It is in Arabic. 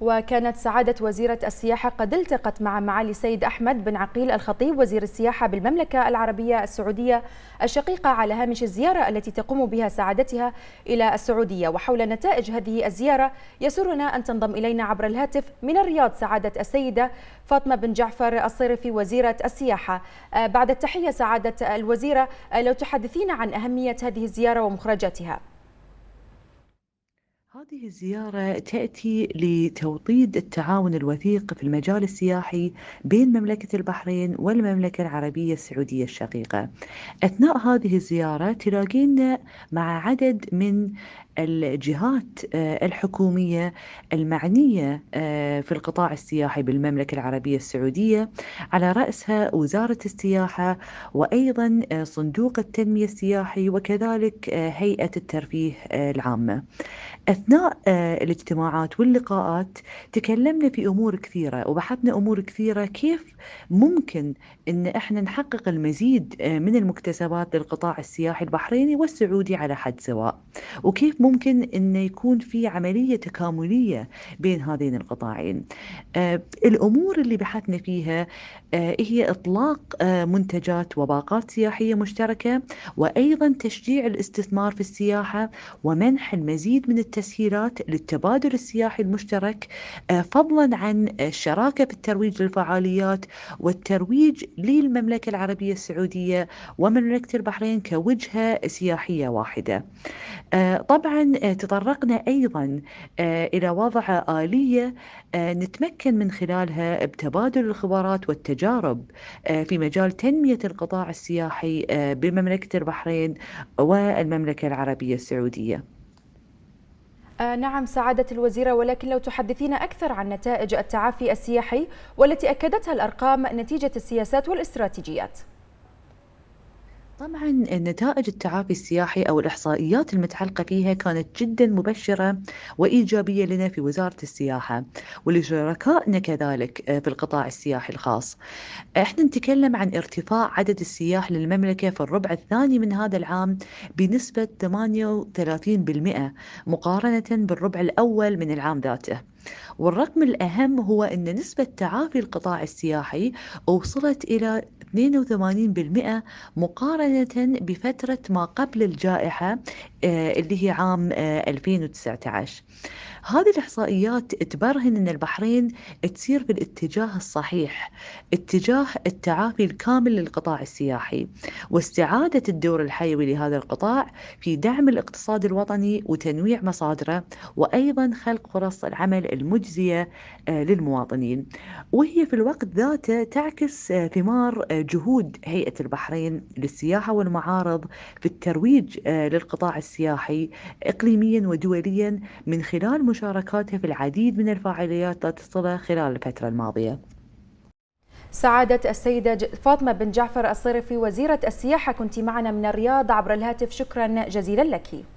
وكانت سعادة وزيرة السياحة قد التقت مع معالي السيد أحمد بن عقيل الخطيب وزير السياحة بالمملكة العربية السعودية الشقيقة على هامش الزيارة التي تقوم بها سعادتها إلى السعودية وحول نتائج هذه الزيارة يسرنا أن تنضم إلينا عبر الهاتف من الرياض سعادة السيدة فاطمة بن جعفر الصرفي وزيرة السياحة آه، بعد التحية سعادة الوزيرة آه، لو تحدثينا عن أهمية هذه الزيارة ومخرجاتها هذه الزيارة تأتي لتوطيد التعاون الوثيق في المجال السياحي بين مملكة البحرين والمملكة العربية السعودية الشقيقة. أثناء هذه الزيارة تلاقينا مع عدد من الجهات آه، الحكومية المعنية آه، في القطاع السياحي بالمملكة العربية السعودية على رأسها وزارة السياحة وأيضا آه، صندوق التنمية السياحي وكذلك هيئة الترفيه العامة. أثناء آه، الاجتماعات واللقاءات تكلمنا في أمور كثيرة وبحثنا أمور كثيرة كيف ممكن أن إحنا نحقق المزيد آه، من المكتسبات للقطاع السياحي البحريني والسعودي على حد سواء وكيف ممكن أن يكون في عملية تكاملية بين هذين القطاعين آه، الأمور اللي بحثنا فيها هي إطلاق منتجات وباقات سياحية مشتركة وأيضا تشجيع الاستثمار في السياحة ومنح المزيد من التسهيل المثيرات للتبادل السياحي المشترك آه، فضلا عن الشراكه آه، في الترويج للفعاليات والترويج للمملكه العربيه السعوديه ومملكه البحرين كوجهه سياحيه واحده. آه، طبعا تطرقنا ايضا الى وضع اليه نتمكن من خلالها بتبادل الخبرات والتجارب في مجال تنميه القطاع السياحي بمملكه البحرين والمملكه العربيه السعوديه. آه نعم سعادة الوزيرة ولكن لو تحدثينا أكثر عن نتائج التعافي السياحي والتي أكدتها الأرقام نتيجة السياسات والاستراتيجيات طبعا نتائج التعافي السياحي أو الإحصائيات المتعلقة فيها كانت جدا مبشرة وإيجابية لنا في وزارة السياحة ولشركائنا كذلك آه، في القطاع السياحي الخاص احنا نتكلم عن ارتفاع عدد السياح للمملكة في الربع الثاني من هذا العام بنسبة 38% مقارنة بالربع الأول من العام ذاته والرقم الأهم هو أن نسبة تعافي القطاع السياحي وصلت إلى 82% مقارنة بفترة ما قبل الجائحة آه، اللي هي عام 2019 آه، هذه الإحصائيات تبرهن أن البحرين تسير في الاتجاه الصحيح اتجاه التعافي الكامل للقطاع السياحي واستعادة الدور الحيوي لهذا القطاع في دعم الاقتصاد الوطني وتنويع مصادره وأيضا خلق فرص العمل المجزية آه، للمواطنين وهي في الوقت ذاته تعكس ثمار جهود هيئة البحرين للسياحة والمعارض في الترويج آه، للقطاع السياحي إقليميا ودوليا من خلال مشاركاتها في العديد من الفعاليات ذات الصلة خلال الفترة الماضية سعادة السيدة فاطمة بن جعفر الصرفي وزيرة السياحة كنت معنا من الرياض عبر الهاتف شكرا جزيلا لك